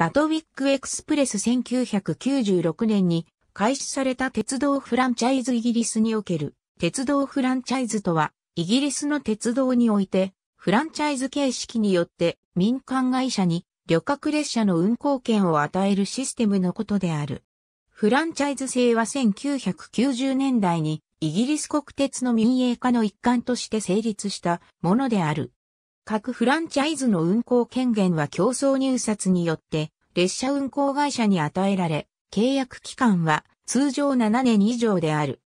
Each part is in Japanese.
ガトウィックエクスプレス1996年に開始された鉄道フランチャイズイギリスにおける鉄道フランチャイズとはイギリスの鉄道においてフランチャイズ形式によって民間会社に旅客列車の運行権を与えるシステムのことである。フランチャイズ制は1990年代にイギリス国鉄の民営化の一環として成立したものである。各フランチャイズの運行権限は競争入札によって列車運行会社に与えられ、契約期間は通常7年以上である。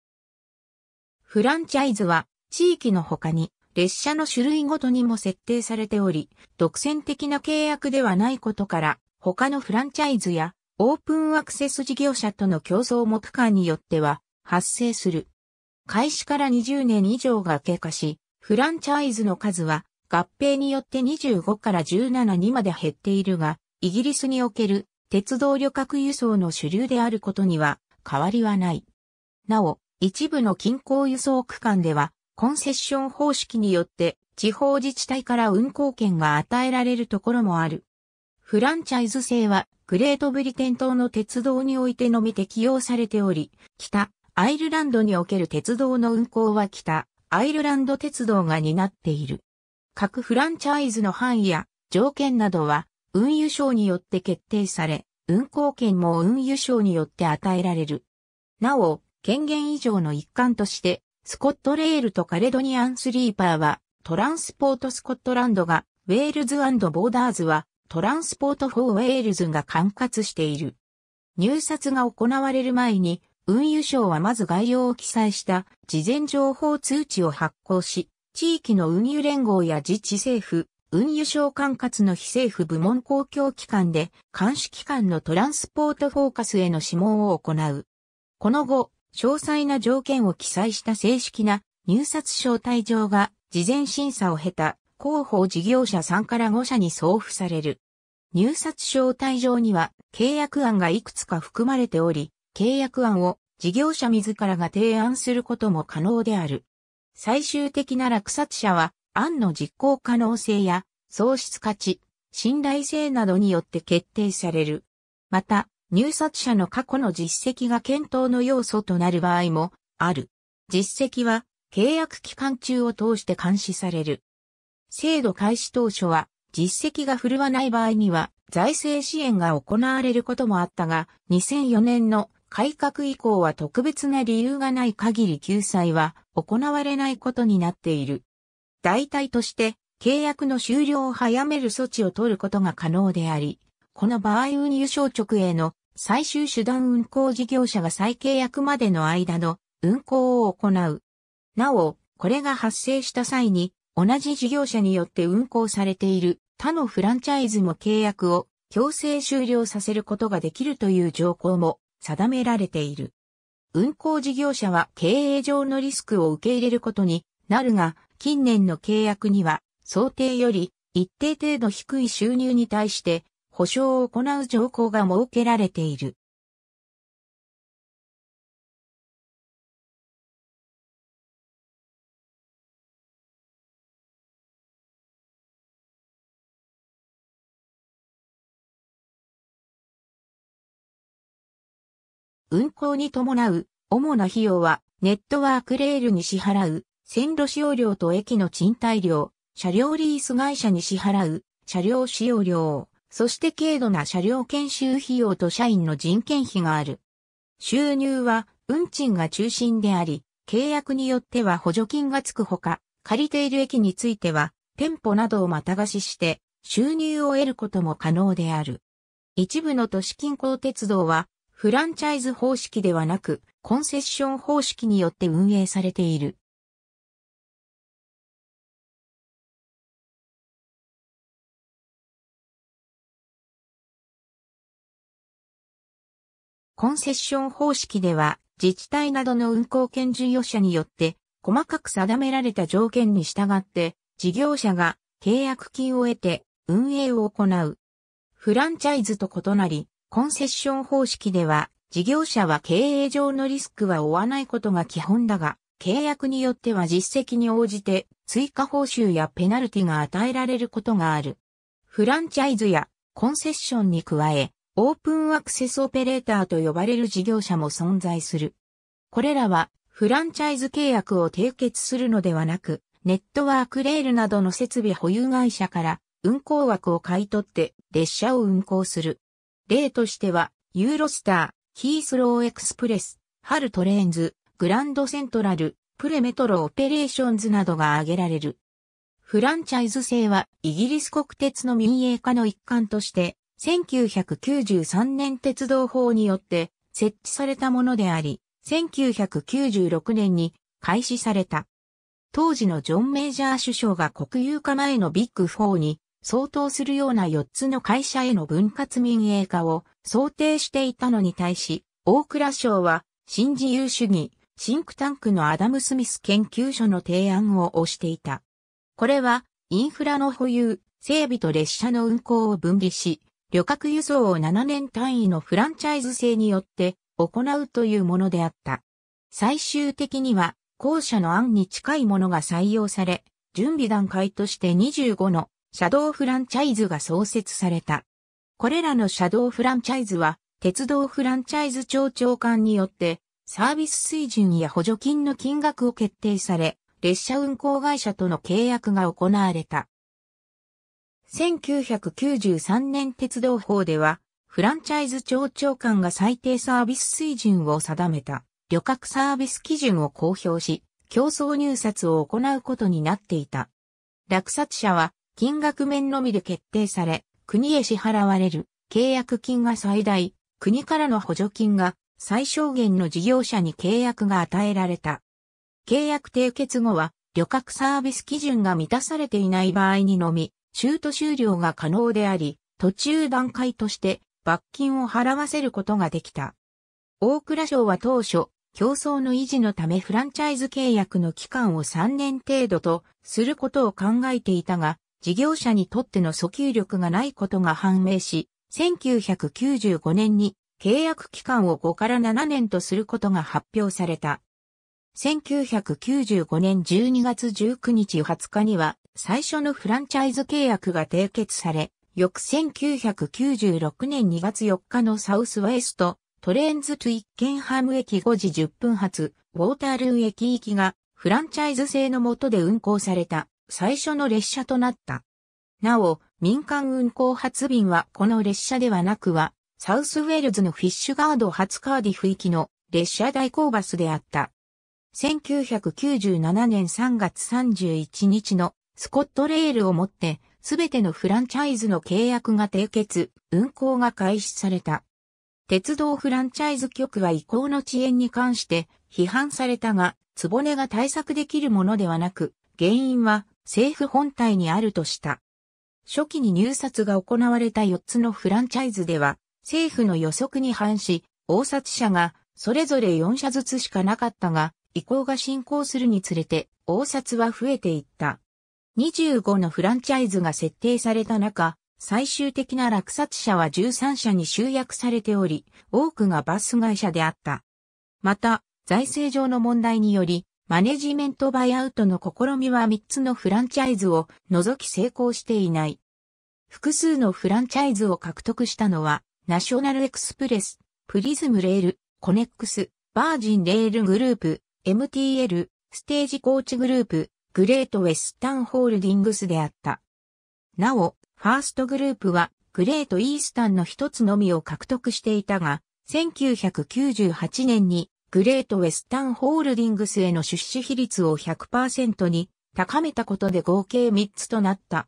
フランチャイズは地域の他に列車の種類ごとにも設定されており、独占的な契約ではないことから、他のフランチャイズやオープンアクセス事業者との競争も区間によっては発生する。開始から20年以上が経過し、フランチャイズの数は合併によって25から17にまで減っているが、イギリスにおける鉄道旅客輸送の主流であることには変わりはない。なお、一部の近郊輸送区間では、コンセッション方式によって地方自治体から運行権が与えられるところもある。フランチャイズ制はグレートブリテン島の鉄道においてのみ適用されており、北アイルランドにおける鉄道の運行は北アイルランド鉄道が担っている。各フランチャイズの範囲や条件などは運輸省によって決定され、運行権も運輸省によって与えられる。なお、権限以上の一環として、スコットレールとカレドニアンスリーパーは、トランスポートスコットランドが、ウェールズボーダーズは、トランスポートフォーウェールズが管轄している。入札が行われる前に、運輸省はまず概要を記載した事前情報通知を発行し、地域の運輸連合や自治政府、運輸省管轄の非政府部門公共機関で監視機関のトランスポートフォーカスへの諮問を行う。この後、詳細な条件を記載した正式な入札招待状が事前審査を経た広報事業者3から5社に送付される。入札招待状には契約案がいくつか含まれており、契約案を事業者自らが提案することも可能である。最終的な落札者は、案の実行可能性や、喪失価値、信頼性などによって決定される。また、入札者の過去の実績が検討の要素となる場合もある。実績は契約期間中を通して監視される。制度開始当初は実績が振るわない場合には財政支援が行われることもあったが、2004年の改革以降は特別な理由がない限り救済は行われないことになっている。代替として契約の終了を早める措置を取ることが可能であり、この場合運輸省直営の最終手段運行事業者が再契約までの間の運行を行う。なお、これが発生した際に同じ事業者によって運行されている他のフランチャイズも契約を強制終了させることができるという条項も定められている。運行事業者は経営上のリスクを受け入れることになるが、近年の契約には想定より一定程度低い収入に対して保証を行う条項が設けられている。運行に伴う主な費用はネットワークレールに支払う線路使用料と駅の賃貸料、車両リース会社に支払う車両使用料、そして軽度な車両研修費用と社員の人件費がある。収入は運賃が中心であり、契約によっては補助金がつくほか、借りている駅については、店舗などをまた貸しして、収入を得ることも可能である。一部の都市近郊鉄道は、フランチャイズ方式ではなく、コンセッション方式によって運営されている。コンセッション方式では、自治体などの運行権事業者によって、細かく定められた条件に従って、事業者が契約金を得て運営を行う。フランチャイズと異なり、コンセッション方式では、事業者は経営上のリスクは負わないことが基本だが、契約によっては実績に応じて追加報酬やペナルティが与えられることがある。フランチャイズやコンセッションに加え、オープンアクセスオペレーターと呼ばれる事業者も存在する。これらはフランチャイズ契約を締結するのではなく、ネットワークレールなどの設備保有会社から運行枠を買い取って列車を運行する。例としては、ユーロスター、ヒースローエクスプレス、ハルトレーンズ、グランドセントラル、プレメトロオペレーションズなどが挙げられる。フランチャイズ制はイギリス国鉄の民営化の一環として、1993年鉄道法によって設置されたものであり、1996年に開始された。当時のジョン・メイジャー首相が国有化前のビッグ4に相当するような4つの会社への分割民営化を想定していたのに対し、大蔵省は新自由主義、シンクタンクのアダム・スミス研究所の提案を推していた。これは、インフラの保有、整備と列車の運行を分離し、旅客輸送を7年単位のフランチャイズ制によって行うというものであった。最終的には、後者の案に近いものが採用され、準備段階として25のシャドウフランチャイズが創設された。これらのシャドウフランチャイズは、鉄道フランチャイズ庁長官によって、サービス水準や補助金の金額を決定され、列車運行会社との契約が行われた。1993年鉄道法では、フランチャイズ庁長官が最低サービス水準を定めた旅客サービス基準を公表し、競争入札を行うことになっていた。落札者は金額面のみで決定され、国へ支払われる契約金が最大、国からの補助金が最小限の事業者に契約が与えられた。契約締結後は、旅客サービス基準が満たされていない場合にのみ、中途終了が可能であり、途中段階として罰金を払わせることができた。大蔵省は当初、競争の維持のためフランチャイズ契約の期間を3年程度とすることを考えていたが、事業者にとっての訴求力がないことが判明し、1995年に契約期間を5から7年とすることが発表された。1995年12月19日20日には最初のフランチャイズ契約が締結され、翌1996年2月4日のサウスウェイスト、トレーンズトゥ・イッケンハム駅5時10分発、ウォータールー駅行きがフランチャイズ制の下で運行された。最初の列車となった。なお、民間運行発便はこの列車ではなくは、サウスウェールズのフィッシュガード初カーディフ行きの列車代行バスであった。1997年3月31日のスコットレールをもって、すべてのフランチャイズの契約が締結、運行が開始された。鉄道フランチャイズ局は移行の遅延に関して批判されたが、つぼねが対策できるものではなく、原因は政府本体にあるとした。初期に入札が行われた4つのフランチャイズでは、政府の予測に反し、応札者がそれぞれ4社ずつしかなかったが、移行が進行するにつれて、応札は増えていった。25のフランチャイズが設定された中、最終的な落札者は13社に集約されており、多くがバス会社であった。また、財政上の問題により、マネジメントバイアウトの試みは3つのフランチャイズを除き成功していない。複数のフランチャイズを獲得したのは、ナショナルエクスプレス、プリズムレール、コネックス、バージンレールグループ、MTL、ステージコーチグループ、グレートウェスタンホールディングスであった。なお、ファーストグループは、グレートイースタンの一つのみを獲得していたが、1998年にグレートウェスタンホールディングスへの出資比率を100%に高めたことで合計3つとなった。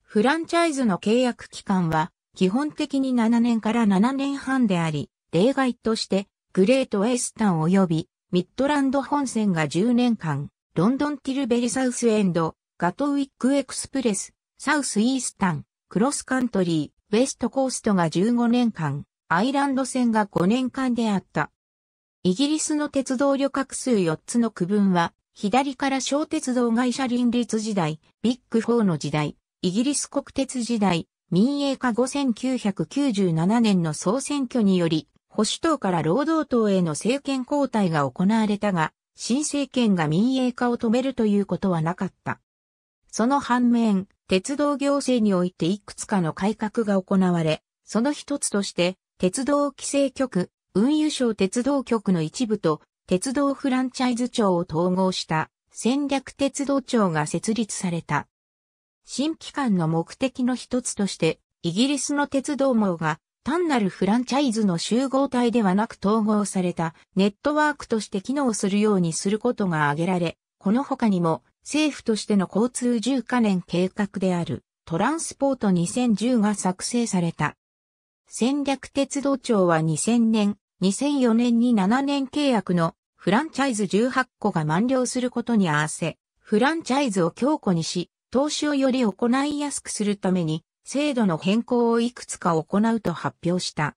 フランチャイズの契約期間は基本的に7年から7年半であり、例外としてグレートウェスタン及びミッドランド本線が10年間、ロンドンティルベリサウスエンド、ガトウィックエクスプレス、サウスイースタン、クロスカントリー、ウェストコーストが15年間、アイランド線が5年間であった。イギリスの鉄道旅客数4つの区分は、左から小鉄道会社林立時代、ビッグ4の時代、イギリス国鉄時代、民営化5997年の総選挙により、保守党から労働党への政権交代が行われたが、新政権が民営化を止めるということはなかった。その反面、鉄道行政においていくつかの改革が行われ、その一つとして、鉄道規制局、運輸省鉄道局の一部と鉄道フランチャイズ庁を統合した戦略鉄道庁が設立された。新機関の目的の一つとして、イギリスの鉄道網が単なるフランチャイズの集合体ではなく統合されたネットワークとして機能するようにすることが挙げられ、この他にも政府としての交通10カ年計画であるトランスポート2010が作成された。戦略鉄道庁は2000年2004年に7年契約のフランチャイズ18個が満了することに合わせ、フランチャイズを強固にし、投資をより行いやすくするために、制度の変更をいくつか行うと発表した。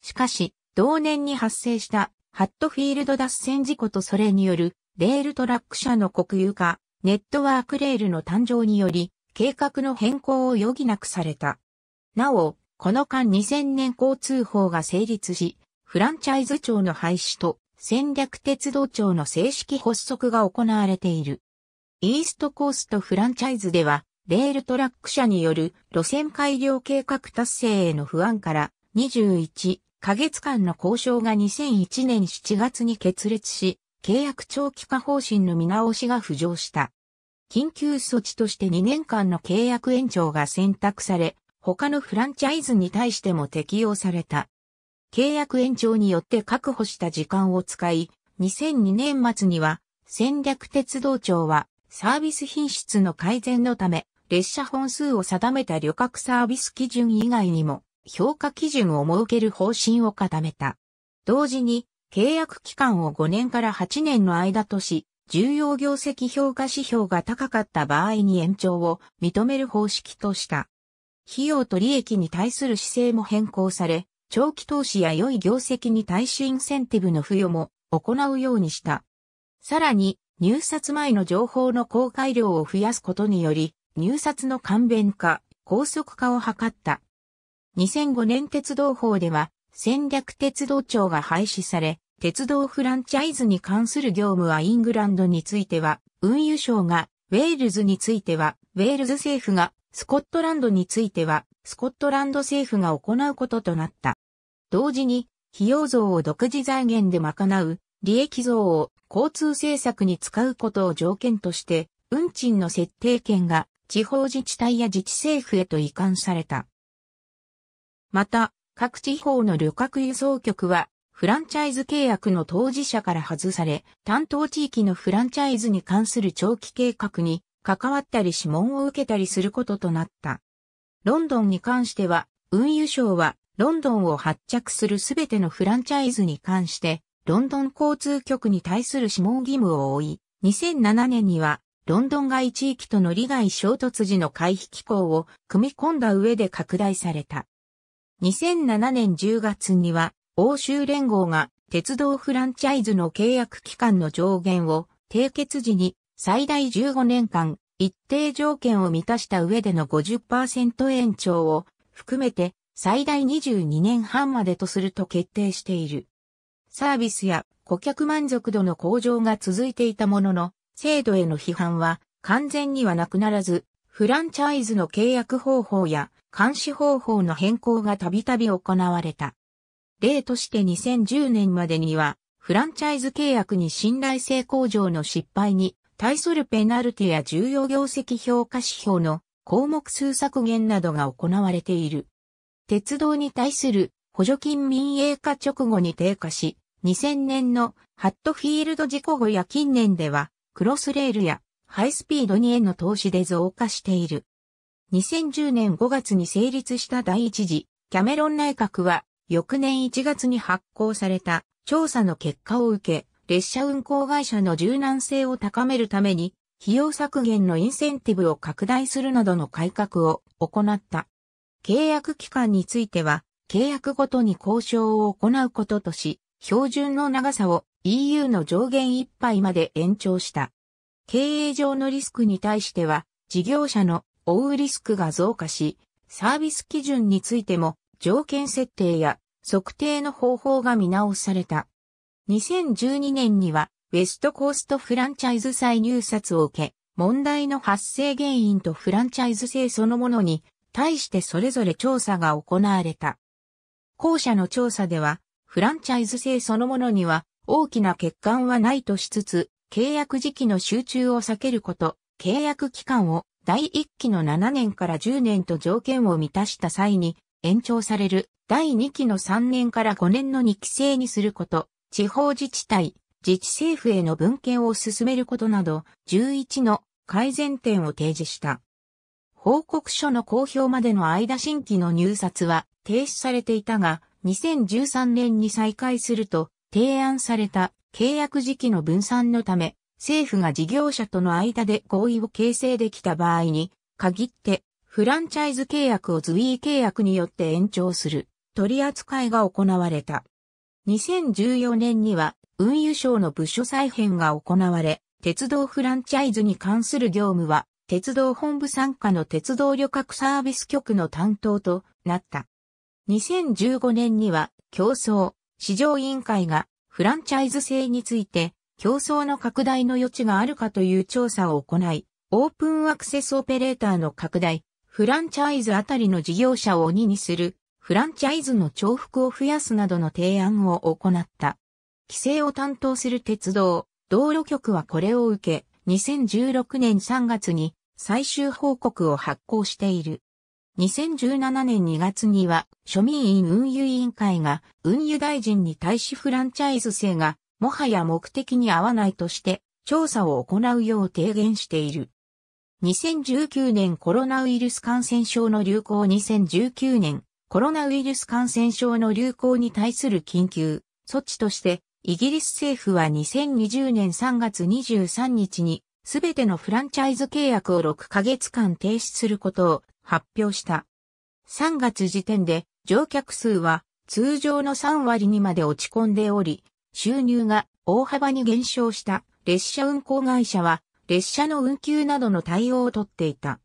しかし、同年に発生したハットフィールド脱線事故とそれによるレールトラック社の国有化、ネットワークレールの誕生により、計画の変更を余儀なくされた。なお、この間2000年交通法が成立し、フランチャイズ庁の廃止と戦略鉄道庁の正式発足が行われている。イーストコーストフランチャイズでは、レールトラック社による路線改良計画達成への不安から21ヶ月間の交渉が2001年7月に決裂し、契約長期化方針の見直しが浮上した。緊急措置として2年間の契約延長が選択され、他のフランチャイズに対しても適用された。契約延長によって確保した時間を使い、2002年末には戦略鉄道庁はサービス品質の改善のため列車本数を定めた旅客サービス基準以外にも評価基準を設ける方針を固めた。同時に契約期間を5年から8年の間とし、重要業績評価指標が高かった場合に延長を認める方式とした。費用と利益に対する姿勢も変更され、長期投資や良い業績に対しインセンティブの付与も行うようにした。さらに、入札前の情報の公開量を増やすことにより、入札の簡便化、高速化を図った。2005年鉄道法では、戦略鉄道庁が廃止され、鉄道フランチャイズに関する業務はイングランドについては、運輸省が、ウェールズについては、ウェールズ政府が、スコットランドについては、スコットランド政府が行うこととなった。同時に、費用増を独自財源で賄う、利益増を交通政策に使うことを条件として、運賃の設定権が地方自治体や自治政府へと移管された。また、各地方の旅客輸送局は、フランチャイズ契約の当事者から外され、担当地域のフランチャイズに関する長期計画に関わったり諮問を受けたりすることとなった。ロンドンに関しては、運輸省はロンドンを発着するすべてのフランチャイズに関して、ロンドン交通局に対する諮問義務を負い、2007年には、ロンドン外地域との利害衝突時の回避機構を組み込んだ上で拡大された。2007年10月には、欧州連合が鉄道フランチャイズの契約期間の上限を締結時に最大15年間一定条件を満たした上での50%延長を含めて最大22年半までとすると決定している。サービスや顧客満足度の向上が続いていたものの、制度への批判は完全にはなくならず、フランチャイズの契約方法や監視方法の変更がたびたび行われた。例として2010年までには、フランチャイズ契約に信頼性向上の失敗に対するペナルティや重要業績評価指標の項目数削減などが行われている。鉄道に対する補助金民営化直後に低下し、2000年のハットフィールド事故後や近年では、クロスレールやハイスピードにへの投資で増加している。2010年5月に成立した第一次キャメロン内閣は、翌年1月に発行された調査の結果を受け、列車運行会社の柔軟性を高めるために、費用削減のインセンティブを拡大するなどの改革を行った。契約期間については、契約ごとに交渉を行うこととし、標準の長さを EU の上限いっぱいまで延長した。経営上のリスクに対しては、事業者の追うリスクが増加し、サービス基準についても条件設定や測定の方法が見直された。2012年には、ウェストコーストフランチャイズ再入札を受け、問題の発生原因とフランチャイズ制そのものに対してそれぞれ調査が行われた。後者の調査では、フランチャイズ制そのものには大きな欠陥はないとしつつ、契約時期の集中を避けること、契約期間を第1期の7年から10年と条件を満たした際に延長される第2期の3年から5年の2期制にすること、地方自治体、自治政府への文献を進めることなど11の改善点を提示した。報告書の公表までの間新規の入札は停止されていたが、2013年に再開すると提案された契約時期の分散のため、政府が事業者との間で合意を形成できた場合に、限ってフランチャイズ契約を随意契約によって延長する取り扱いが行われた。2014年には運輸省の部署再編が行われ、鉄道フランチャイズに関する業務は鉄道本部参加の鉄道旅客サービス局の担当となった。2015年には競争、市場委員会がフランチャイズ制について競争の拡大の余地があるかという調査を行い、オープンアクセスオペレーターの拡大、フランチャイズあたりの事業者を鬼にする、フランチャイズの重複を増やすなどの提案を行った。規制を担当する鉄道、道路局はこれを受け、2016年3月に最終報告を発行している。2017年2月には庶民院運輸委員会が運輸大臣に対しフランチャイズ制がもはや目的に合わないとして調査を行うよう提言している。2019年コロナウイルス感染症の流行2019年コロナウイルス感染症の流行に対する緊急措置としてイギリス政府は2020年3月23日に、すべてのフランチャイズ契約を6ヶ月間停止することを発表した。3月時点で乗客数は通常の3割にまで落ち込んでおり、収入が大幅に減少した列車運行会社は列車の運休などの対応をとっていた。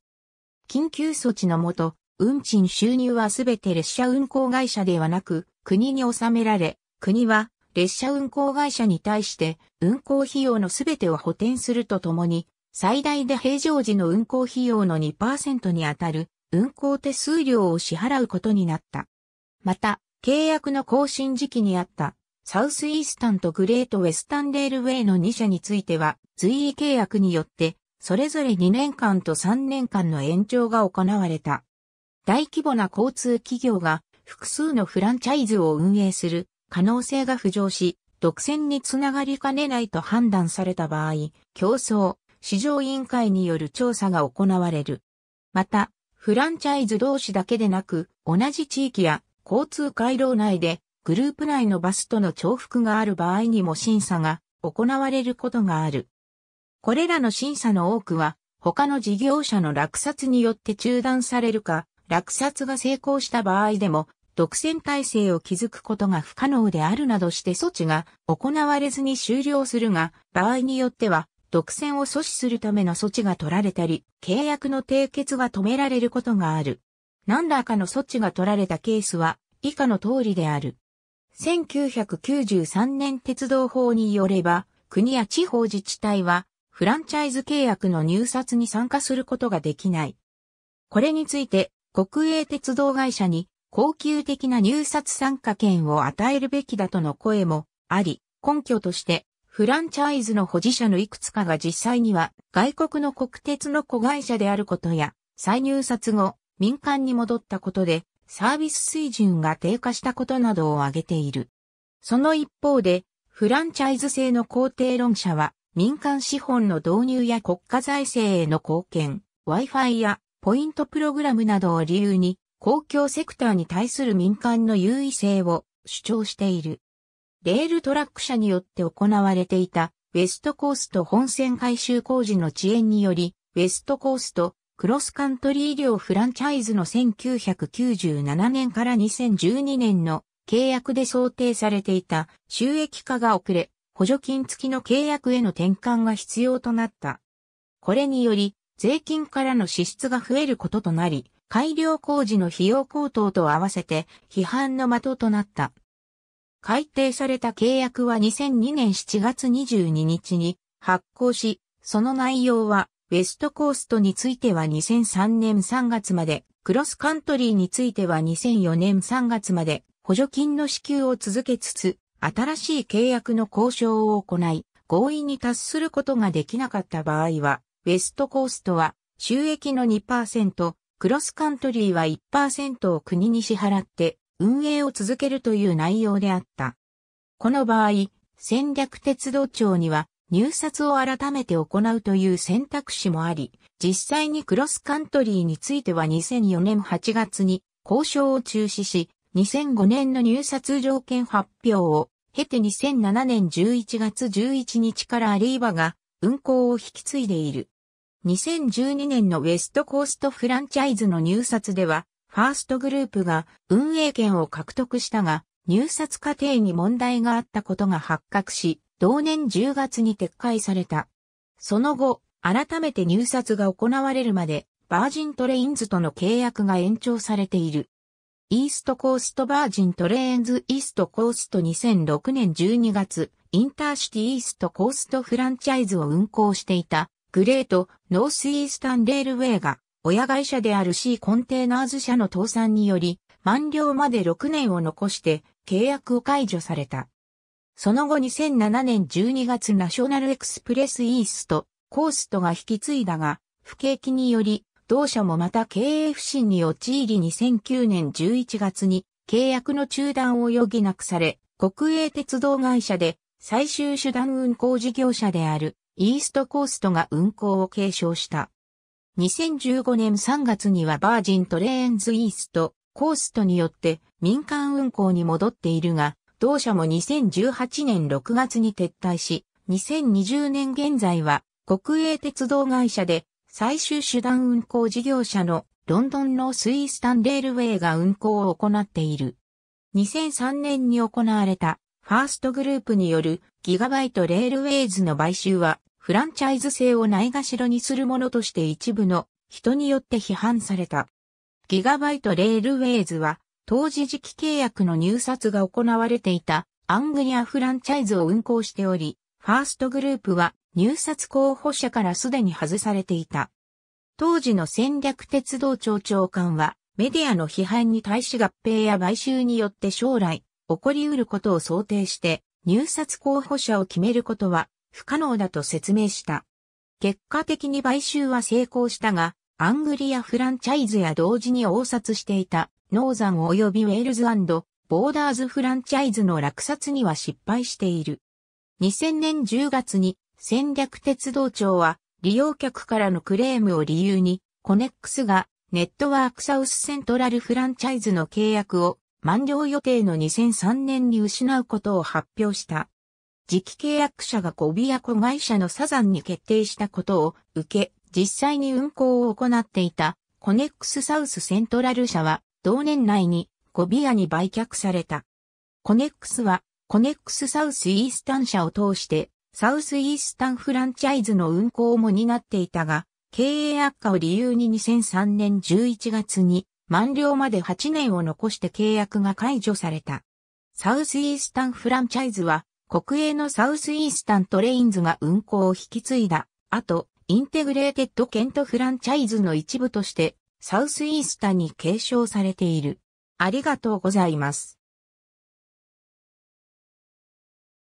緊急措置のもと、運賃収入はすべて列車運行会社ではなく、国に収められ、国は列車運行会社に対して運行費用のすべてを補填するとともに、最大で平常時の運行費用の2%にあたる運行手数料を支払うことになった。また、契約の更新時期にあったサウスイースタンとグレートウェスタンレールウェイの2社については、随意契約によって、それぞれ2年間と3年間の延長が行われた。大規模な交通企業が複数のフランチャイズを運営する可能性が浮上し、独占につながりかねないと判断された場合、競争、市場委員会による調査が行われる。また、フランチャイズ同士だけでなく、同じ地域や交通回廊内でグループ内のバスとの重複がある場合にも審査が行われることがある。これらの審査の多くは、他の事業者の落札によって中断されるか、落札が成功した場合でも独占体制を築くことが不可能であるなどして措置が行われずに終了するが、場合によっては、独占を阻止するための措置が取られたり、契約の締結が止められることがある。何らかの措置が取られたケースは、以下の通りである。1993年鉄道法によれば、国や地方自治体は、フランチャイズ契約の入札に参加することができない。これについて、国営鉄道会社に恒久的な入札参加権を与えるべきだとの声もあり、根拠としてフランチャイズの保持者のいくつかが実際には外国の国鉄の子会社であることや、再入札後民間に戻ったことでサービス水準が低下したことなどを挙げている。その一方で、フランチャイズ制の肯定論者は、民間資本の導入や国家財政への貢献、Wi-Fi やポイントプログラムなどを理由に、公共セクターに対する民間の優位性を主張している。レールトラック社によって行われていたウェストコースト本線改修工事の遅延により、ウェストコーストクロスカントリー医療フランチャイズの1997年から2012年の契約で想定されていた収益化が遅れ、補助金付きの契約への転換が必要となった。これにより、税金からの支出が増えることとなり、改良工事の費用高騰と合わせて批判の的となった。改定された契約は2002年7月22日に発行し、その内容はウェストコーストについては2003年3月まで、クロスカントリーについては2004年3月まで補助金の支給を続けつつ、新しい契約の交渉を行い、合意に達することができなかった場合は、ウェストコーストは収益の2%、クロスカントリーは1%を国に支払って運営を続けるという内容であった。この場合、戦略鉄道庁には入札を改めて行うという選択肢もあり、実際にクロスカントリーについては2004年8月に交渉を中止し、2005年の入札条件発表を経て2007年11月11日からアリーバが運行を引き継いでいる。2012年のウェストコーストフランチャイズの入札では、ファーストグループが運営権を獲得したが、入札過程に問題があったことが発覚し、同年10月に撤回された。その後、改めて入札が行われるまで、バージントレインズとの契約が延長されている。イーストコーストバージントレインズイーストコースト2006年12月、インターシティイーストコーストフランチャイズを運行していたグレート・ノースイースタンレールウェイが、親会社である C コンテナーズ社の倒産により、満了まで6年を残して契約を解除された。その後2007年12月ナショナルエクスプレスイースト、コーストが引き継いだが、不景気により、同社もまた経営不振に陥り2009年11月に契約の中断を余儀なくされ、国営鉄道会社で最終手段運行事業者であるイーストコーストが運行を継承した。2015年3月にはバージントレーンズイーストコーストによって民間運行に戻っているが、同社も2018年6月に撤退し、2020年現在は国営鉄道会社で最終手段運行事業者のロンドンのスイースタンレールウェイが運行を行っている。2003年に行われたファーストグループによるギガバイトレールウェイズの買収はフランチャイズ性をないがしろにするものとして一部の人によって批判された。ギガバイトレールウェイズは、当時時期契約の入札が行われていたアングリアフランチャイズを運行しており、ファーストグループは入札候補者からすでに外されていた。当時の戦略鉄道庁長官は、メディアの批判に対し合併や買収によって将来、起こり得ることを想定して、入札候補者を決めることは不可能だと説明した。結果的に買収は成功したが、アングリアフランチャイズや同時に応札していたノーザン及びウェールズボーダーズフランチャイズの落札には失敗している。2000年10月に戦略鉄道庁は利用客からのクレームを理由にコネックスがネットワークサウスセントラルフランチャイズの契約を満了予定の2003年に失うことを発表した。次期契約者がゴビア子会社のサザンに決定したことを受け、実際に運行を行っていたコネックスサウスセントラル社は同年内にゴビアに売却された。コネックスはコネックスサウスイースタン社を通してサウスイースタンフランチャイズの運行も担っていたが、経営悪化を理由に2003年11月に満了まで8年を残して契約が解除された。サウスイースタンフランチャイズは国営のサウスイースタントレインズが運行を引き継いだ。あと、インテグレーテッドケントフランチャイズの一部として、サウスイースタに継承されている。ありがとうございます。